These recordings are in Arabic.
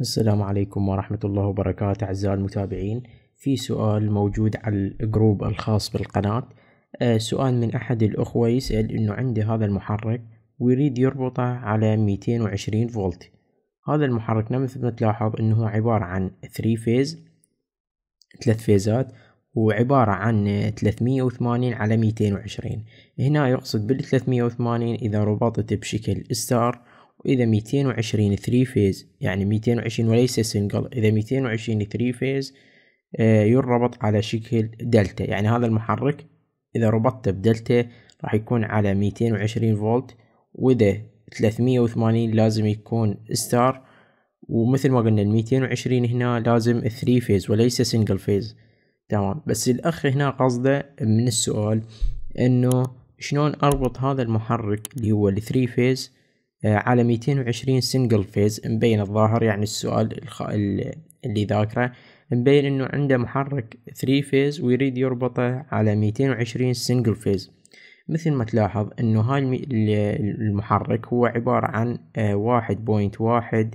السلام عليكم ورحمة الله وبركاته أعزائي المتابعين في سؤال موجود على الجروب الخاص بالقناة آه، سؤال من أحد الأخوة يسأل أنه عنده هذا المحرك ويريد يربطه على 220 فولت هذا المحرك مثل ما تلاحظ أنه عبارة عن 3 فيز ثلاث فيزات وعبارة عن 380 على 220 هنا يقصد بال 380 إذا ربطت بشكل ستار وإذا 220 ثري فيز يعني 220 وليس سنجل إذا 220 ثري فيز يربط على شكل دلتا يعني هذا المحرك إذا ربطته بدلتا راح يكون على 220 فولت وإذا 380 لازم يكون ستار ومثل ما قلنا ال 220 هنا لازم ثري فيز وليس سنجل فيز تمام بس الأخ هنا قصده من السؤال إنه شلون أربط هذا المحرك اللي هو الثري فيز على 220 سنجل فيز مبين الظاهر يعني السؤال اللي ذاكره مبين انه عنده محرك 3 فيز ويريد يربطه على 220 سنجل فيز مثل ما تلاحظ انه هاي المحرك هو عبارة عن آه، واحد بوينت واحد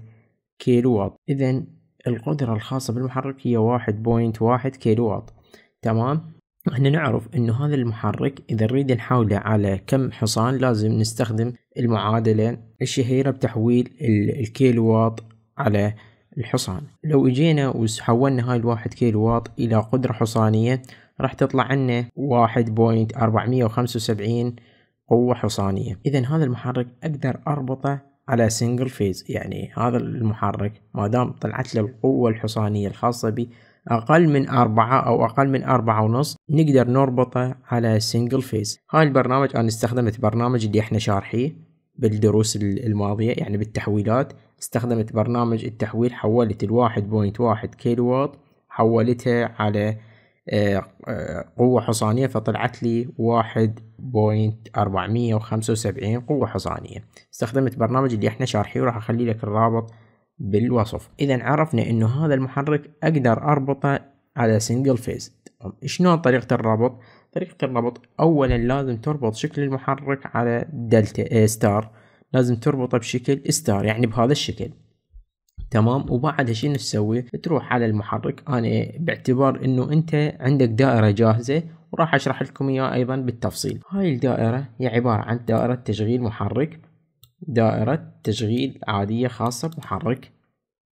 كيلو واط اذا القدرة الخاصة بالمحرك هي واحد بوينت واحد كيلو واط تمام احنا نعرف انه هذا المحرك اذا نريد نحاوله على كم حصان لازم نستخدم المعادلة الشهيرة بتحويل واط على الحصان لو اجينا وحولنا هاي الواحد واط الى قدرة حصانية راح تطلع عنا واحد بوينت اربعمية وخمسة وسبعين قوة حصانية اذا هذا المحرك اقدر اربطه على سنجل فيز يعني هذا المحرك ما دام طلعت له القوة الحصانية الخاصة به أقل من أربعة أو أقل من أربعة ونص نقدر نربطه على سنجل فيز هاي البرنامج أنا استخدمت برنامج اللي احنا شارحيه بالدروس الماضية يعني بالتحويلات استخدمت برنامج التحويل حولت الواحد بوينت واحد كيلو واط حولتها على آه، آه، قوة حصانية فطلعت لي واحد بوينت أربعمية وخمسة وسبعين قوة حصانية استخدمت برنامج اللي احنا شارحيه وراح اخلي لك الرابط بالوصف اذا عرفنا انه هذا المحرك اقدر اربطه على سنجل فيز شلون طريقة الربط طريقة الربط اولا لازم تربط شكل المحرك على دلتا ستار آه، لازم تربطه بشكل ستار يعني بهذا الشكل تمام وبعدها شنو تسوي تروح على المحرك انا باعتبار انه انت عندك دائرة جاهزة وراح اشرح لكم اياه ايضا بالتفصيل هاي الدائرة هي عبارة عن دائرة تشغيل محرك دائرة تشغيل عادية خاصة بمحرك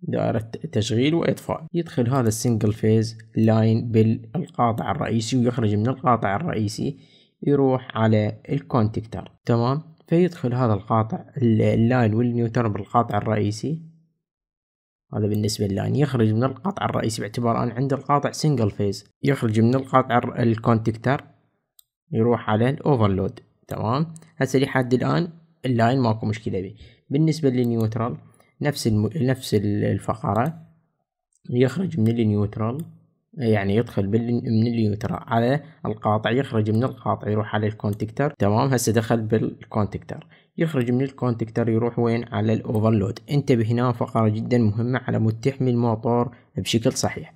دائرة تشغيل وإطفاء يدخل هذا السنجل فيز لاين بالقاطع الرئيسي ويخرج من القاطع الرئيسي يروح على الكونتكتر تمام فيدخل هذا القاطع اللاين والنيوتر بالقاطع الرئيسي هذا بالنسبة للاين يخرج من القاطع الرئيسي باعتبار أن عند القاطع سنجل فيز يخرج من القاطع الكونتكتر يروح على الأوفرلود تمام هسه لحد الآن اللاين ماكو مشكلة به بالنسبة للنيوترال نفس الم... نفس الفقرة يخرج من النيوترال يعني يدخل بال... من النيوترال على القاطع يخرج من القاطع يروح على الكونتكتر تمام هسه دخل بالكونتكتر يخرج من الكونتكتر يروح وين على الاوفرلود انتبه هنا فقرة جدا مهمة على مود تحمي الموتور بشكل صحيح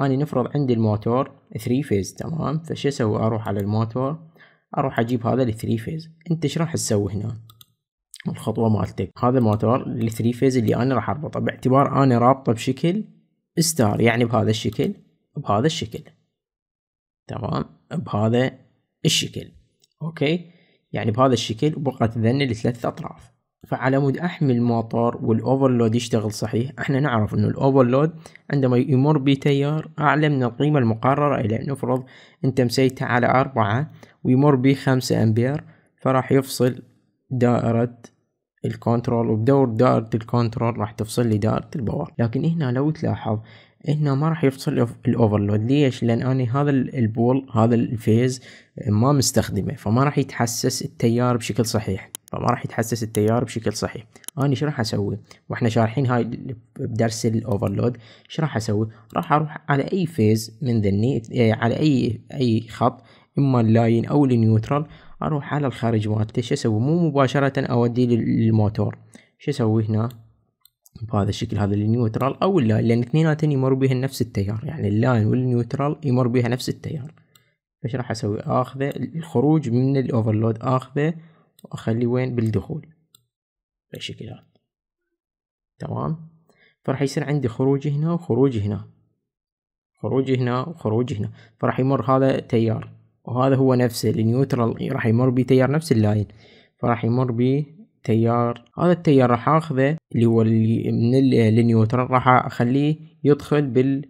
اني نفرض عندي الموتور 3 فيز تمام فشو اسوي اروح على الموتور اروح اجيب هذا الثري فيز انت ايش راح تسوي هنا الخطوة مالتك هذا المعتبر الثري فيز اللي انا راح اربطه باعتبار انا رابطه بشكل ستار يعني بهذا الشكل بهذا الشكل تمام بهذا الشكل اوكي يعني بهذا الشكل وبقت ذن لثلاث اطراف فعلى مود احمي الموتور والاوفرلود يشتغل صحيح احنا نعرف انه الاوفرلود عندما يمر بتيار اعلى من القيمة المقررة الى نفرض انت مسيته على اربعة ويمر بخمسة امبير فراح يفصل دائرة الكنترول وبدور دائرة الكنترول راح تفصل لي دائرة الباور لكن هنا لو تلاحظ هنا ما راح يفصل الاوفرلود ليش لان انا هذا البول هذا الفيز ما مستخدمه فما راح يتحسس التيار بشكل صحيح فما راح يتحسس التيار بشكل صحيح انا ايش راح اسوي واحنا شارحين هاي بدرس الاوفرلود ايش راح اسوي راح اروح على اي فيز من ذني يعني على اي اي خط اما اللاين او النيوترال اروح على الخارج مالته شو اسوي مو مباشرة اوديه للموتور شو اسوي هنا بهذا الشكل هذا النيوترال او اللاين لان اثنيناتهم يمر بها نفس التيار يعني اللاين والنيوترال يمر بها نفس التيار فش راح اسوي اخذه الخروج من الاوفرلود اخذه واخليه وين بالدخول بالشكل هذا تمام فراح يصير عندي خروج هنا وخروج هنا خروج هنا وخروج هنا فراح يمر هذا تيار وهذا هو نفسه النيوترال راح يمر بتيار نفس اللاين فراح يمر بتيار هذا التيار راح اخذه اللي هو اللي من النيوترال راح اخليه يدخل بال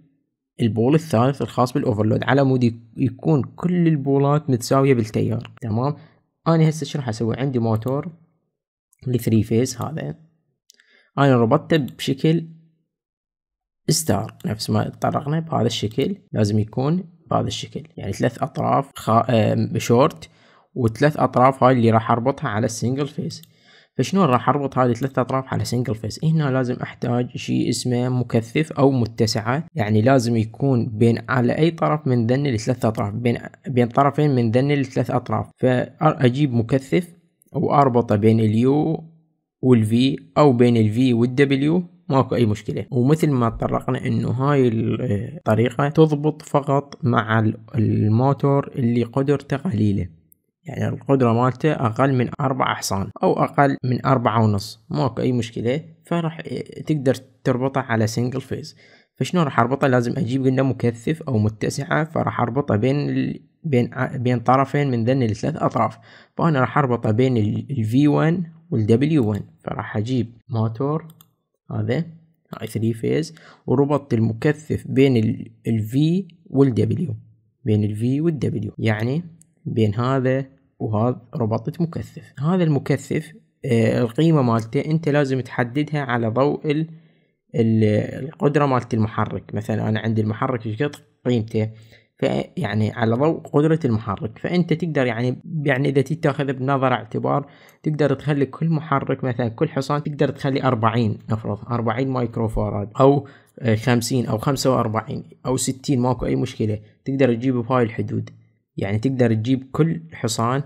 البول الثالث الخاص بالاوفرلود على مود يكون كل البولات متساويه بالتيار تمام انا هسه شو راح اسوي عندي موتور لثري فيز هذا انا ربطته بشكل ستار نفس ما تطرقنا بهذا الشكل لازم يكون بهذا الشكل يعني ثلاث اطراف خا... شورت وثلاث اطراف هاي اللي راح اربطها على السنجل فيس فشنو راح اربط هذه ثلاث اطراف على سنجل فيس هنا لازم احتاج شيء اسمه مكثف او متسعه يعني لازم يكون بين على اي طرف من ذن الثلاث اطراف بين بين طرفين من ذن الثلاث اطراف فاجيب مكثف واربطه بين اليو والفي او بين الفي والدبليو ماكو اي مشكله ومثل ما تطرقنا انه هاي الطريقه تضبط فقط مع الموتور اللي قدرته قليله يعني القدرة مالته أقل من أربع أحصان أو أقل من أربعة ونص ماكو أي مشكلة فراح تقدر تربطها على سنجل فيز فشنو راح أربطها لازم أجيب قلنا مكثف أو متسعة فراح أربطها بين ال... بين بين طرفين من ذن الثلاث أطراف فأنا راح أربطها بين ال V1 وال W1 فراح أجيب موتور هذا هاي ثري فيز وربط المكثف بين ال V وال W بين ال V وال W يعني بين هذا وهذا ربطت مكثف هذا المكثف آه، القيمة مالته انت لازم تحددها على ضوء ال القدرة مالت المحرك مثلا انا عندي المحرك ايش قيمته يعني على ضوء قدرة المحرك فأنت تقدر يعني يعني إذا تتخذ بنظر اعتبار تقدر تخلي كل محرك مثلا كل حصان تقدر تخلي 40 نفرض 40 مايكرو فاراد أو 50 آه، أو 45 أو 60 ماكو أي مشكلة تقدر تجيب بهاي الحدود يعني تقدر تجيب كل حصان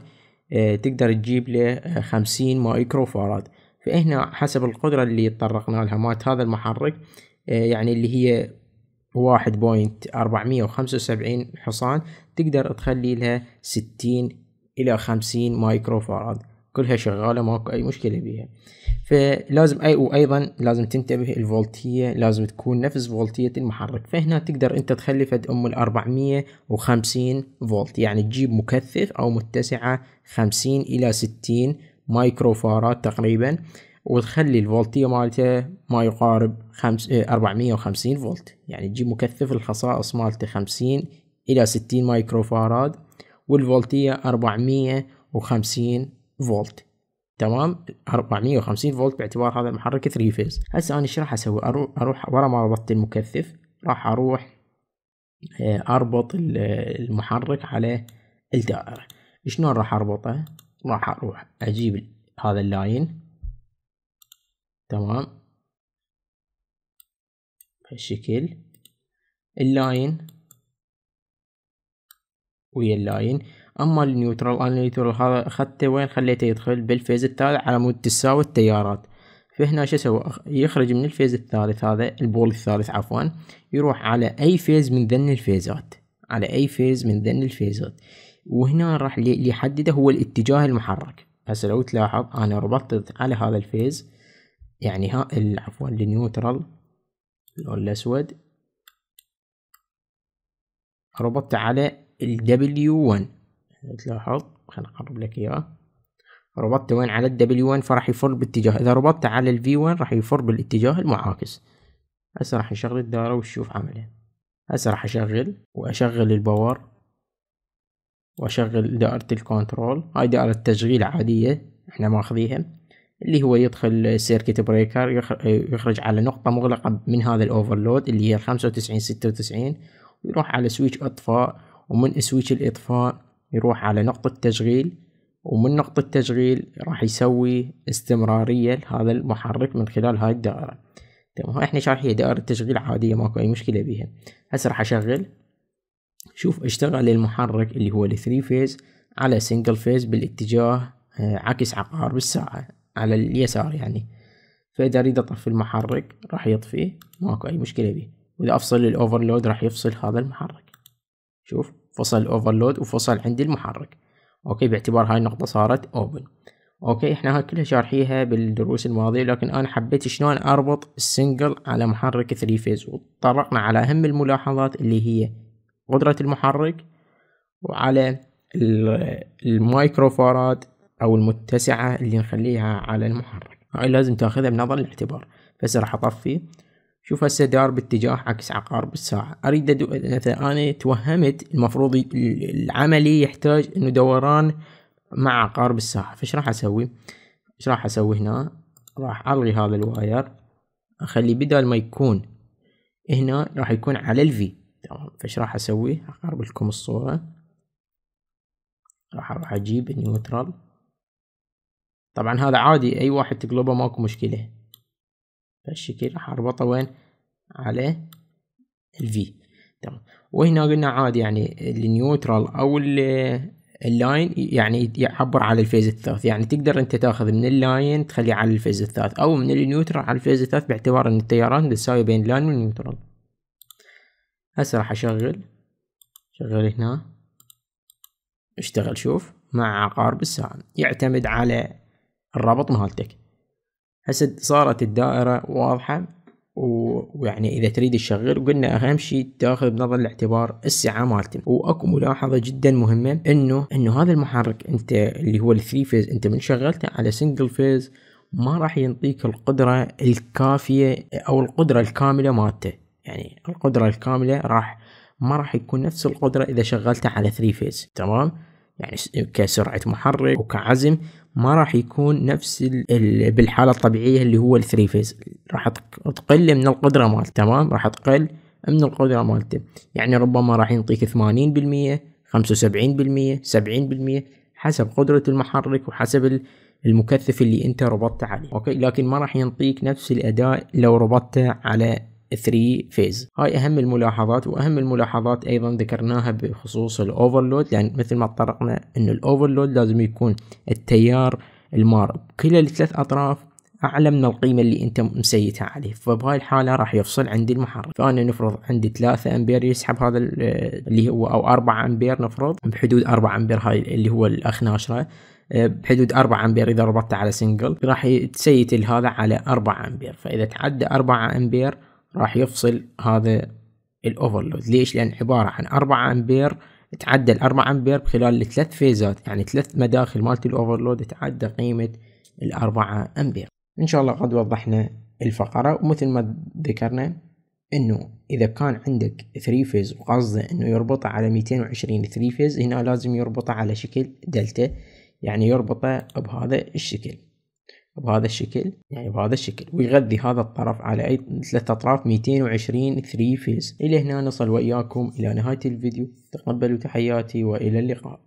آه، تقدر تجيب له 50 آه، مايكرو فاراد فإحنا حسب القدرة اللي تطرقنا لها مات هذا المحرك يعني اللي هي واحد بوينت أربعمية وخمسة وسبعين حصان تقدر تخلي لها ستين إلى خمسين مايكرو فاراد كلها شغالة ماكو أي مشكلة بيها فلازم أي وأيضا لازم تنتبه الفولتية لازم تكون نفس فولتية المحرك فهنا تقدر أنت تخلي فد أم الأربعمية وخمسين فولت يعني تجيب مكثف أو متسعة خمسين إلى ستين مايكرو فاراد تقريبا وتخلي الفولتية مالته ما يقارب خمس إيه، أربعمية وخمسين فولت يعني تجيب مكثف الخصائص مالته خمسين إلى ستين مايكرو فاراد والفولتية أربعمية وخمسين فولت تمام 450 فولت باعتبار هذا المحرك 3 فيز هسه انا ايش راح اسوي أروح ورا ما ربطت المكثف راح اروح إيه، اربط المحرك على الدائره شلون راح اربطه راح اروح اجيب هذا اللاين تمام بهالشكل اللاين ويا اللاين اما النيوترال انا النيوترال هذا اخذته وين خليته يدخل بالفيز الثالث على مود تساوي التيارات فهنا شو سوى يخرج من الفيز الثالث هذا البول الثالث عفوا يروح على اي فيز من ذن الفيزات على اي فيز من ذن الفيزات وهنا راح يحدده هو الاتجاه المحرك هسه لو تلاحظ انا ربطت على هذا الفيز يعني ها عفوا النيوترال اللون الأسود ربطت على ال W1 تلاحظ خليني أقرب لك إياه ربطت وين على ال W1 فراح يفر باتجاه إذا ربطت على ال V1 راح يفر بالاتجاه المعاكس هسه راح نشغل الدارة وتشوف عمله هسه راح أشغل وأشغل الباور وأشغل دائرة الكنترول هاي دائرة تشغيل عادية احنا ماخذيها اللي هو يدخل سيركت بريكر يخرج على نقطة مغلقة من هذا الاوفرلود اللي هي خمسة وتسعين ستة وتسعين ويروح على سويتش اطفاء ومن سويتش الاطفاء يروح على نقطة تشغيل ومن نقطة تشغيل راح يسوي استمرارية لهذا المحرك من خلال هاي الدائرة تمام احنا شارحين دائرة تشغيل عادية ماكو اي مشكلة بيها هسه راح اشغل شوف اشتغل المحرك اللي هو الثري فيز على سنجل فيز بالاتجاه آه، عكس عقارب الساعة على اليسار يعني فإذا أريد أطفي المحرك راح يطفيه ماكو أي مشكلة بيه وإذا أفصل الأوفرلود راح يفصل هذا المحرك شوف فصل الأوفرلود وفصل عندي المحرك أوكي باعتبار هاي النقطة صارت أوبن أوكي إحنا هاي كلها شارحيها بالدروس الماضية لكن أنا حبيت شلون أربط السنجل على محرك ثري فيز وطرقنا على أهم الملاحظات اللي هي قدرة المحرك وعلى فارات أو المتسعة اللي نخليها على المحرك هاي لازم تاخذها بنظر الاعتبار بس راح أطفي شوف هسه دار باتجاه عكس عقارب الساعة أريد دو... مثلا أنا توهمت المفروض العملي يحتاج إنه دوران مع عقارب الساعة فايش راح أسوي ايش راح أسوي هنا راح ألغي هذا الواير أخلي بدل ما يكون هنا راح يكون على الفي تمام فايش راح أسوي أقرب لكم الصورة راح أروح أجيب النيوترال طبعا هذا عادي اي واحد تقلبه ماكو مشكلة بهالشكل راح اربطه وين على الفي تمام وهنا قلنا عادي يعني النيوترال او اللاين يعني يعبر على الفيز الثالث يعني تقدر انت تاخذ من اللاين تخليه على الفيز الثالث او من النيوترال على الفيز الثالث باعتبار ان التياران تساوي بين اللاين والنيوترال هسه راح اشغل شغل هنا اشتغل شوف مع عقارب الساعة يعتمد على الرابط مالتك هسه صارت الدائرة واضحة ويعني اذا تريد تشغل قلنا اهم شيء تاخذ بنظر الاعتبار السعه مالتك واكو ملاحظه جدا مهمه انه انه هذا المحرك انت اللي هو الثري فيز انت من شغلته على سنجل فيز ما راح ينطيك القدره الكافيه او القدره الكامله مالته يعني القدره الكامله راح ما راح يكون نفس القدره اذا شغلته على ثري فيز تمام يعني كسرعه محرك وكعزم ما راح يكون نفس بالحاله الطبيعيه اللي هو الثري فيز راح تقل من القدره مالته تمام راح تقل من القدره مالته يعني ربما راح ينطيك 80% 75% 70% حسب قدره المحرك وحسب المكثف اللي انت ربطته عليه اوكي لكن ما راح ينطيك نفس الاداء لو ربطته على 3 فيز هاي اهم الملاحظات واهم الملاحظات ايضا ذكرناها بخصوص الاوفرلود لان يعني مثل ما تطرقنا ان الاوفرلود لازم يكون التيار المار كلا الثلاث اطراف اعلى من القيمه اللي انت مسيتها عليه فبهاي الحاله راح يفصل عندي المحرك فانا نفرض عندي 3 امبير يسحب هذا اللي هو او 4 امبير نفرض بحدود 4 امبير هاي اللي هو الاخ ناشره آه، بحدود 4 امبير اذا ربطته على سنجل راح تسيت هذا على 4 امبير فاذا تعدى 4 امبير راح يفصل هذا الاوفرلود ليش لان عباره عن اربعة امبير تعدى اربعة امبير خلال الثلاث فيزات يعني ثلاث مداخل مالت الاوفرلود تعدى قيمه الاربعة امبير ان شاء الله قد وضحنا الفقره ومثل ما ذكرنا انه اذا كان عندك 3 فيز وقصده انه يربطه على 220 3 فيز هنا لازم يربطه على شكل دلتا يعني يربطه بهذا الشكل بهذا الشكل يعني بهذا الشكل ويغذي هذا الطرف على اي ثلاث اطراف 220 3 فيز الى هنا نصل واياكم الى نهايه الفيديو تقبلوا تحياتي والى اللقاء